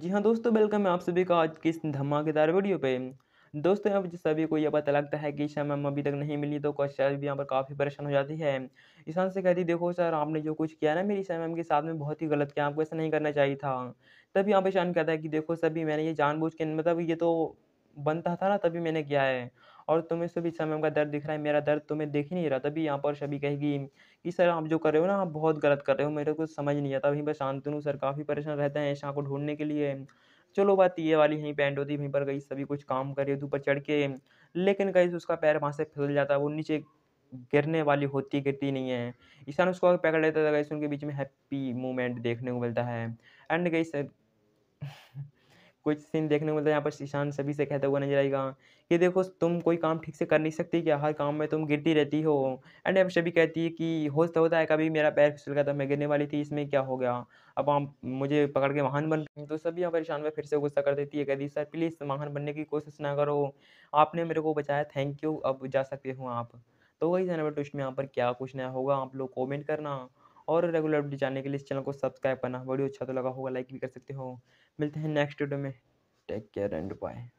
जी हाँ दोस्तों वेलकम है आप सभी का आज की इस धमाकेदार वीडियो पे दोस्तों यहाँ पर सभी को यह पता लगता है कि ईशा मैम अभी तक नहीं मिली तो सर भी यहाँ पर काफ़ी परेशान हो जाती है ईशान से कहती देखो सर आपने जो कुछ किया ना मेरी ईशा मैम के साथ में बहुत ही गलत किया आपको ऐसा नहीं करना चाहिए था तब यहाँ पर ईशान कहता है कि देखो सभी मैंने ये जानबूझ के मतलब ये तो बनता था ना तभी मैंने किया है और तुम्हें सभी समय का दर्द दिख रहा है मेरा दर्द तुम्हें देख ही नहीं रहा तभी यहाँ पर सभी कहेगी कि सर आप जो कर रहे हो ना आप बहुत गलत कर रहे हो मेरे को समझ नहीं आता वहीं पर शांतनु सर काफ़ी परेशान रहते हैं ऐशा को ढूंढने के लिए चलो बात ये वाली यहीं पैंट होती वहीं पर गई सभी कुछ काम करे ऊपर चढ़ के लेकिन कहीं उसका पैर वहाँ से फिसल जाता है वो नीचे गिरने वाली होती गिरती नहीं है ईशान उसको पकड़ लेता था गई उनके बीच में हैप्पी मोमेंट देखने को मिलता है एंड गई कुछ सीन देखने को मिलता है यहाँ पर ईशान सभी से कहता हुआ नजर आएगा कि देखो तुम कोई काम ठीक से कर नहीं सकती क्या हर काम में तुम गिरती रहती हो एंड यहाँ पर सभी कहती है कि होता तो होता है कभी मेरा पैर फिसल गया था तो मैं गिरने वाली थी इसमें क्या हो गया अब आप मुझे पकड़ के वाहन बन तो सभी यहाँ पर ईशान में फिर से गुस्सा कर देती है कहती सर प्लीज़ वाहन बनने की कोशिश ना करो आपने मेरे को बचाया थैंक यू अब जा सकते हो आप तो वही जाना ट्विस्ट में यहाँ पर क्या कुछ नया होगा आप लोग कॉमेंट करना और रेगुलर अपडेट जानने के लिए इस चैनल को सब्सक्राइब करना वीडियो अच्छा तो लगा होगा लाइक भी कर सकते हो मिलते हैं नेक्स्ट वीडियो में टेक केयर एंड बाय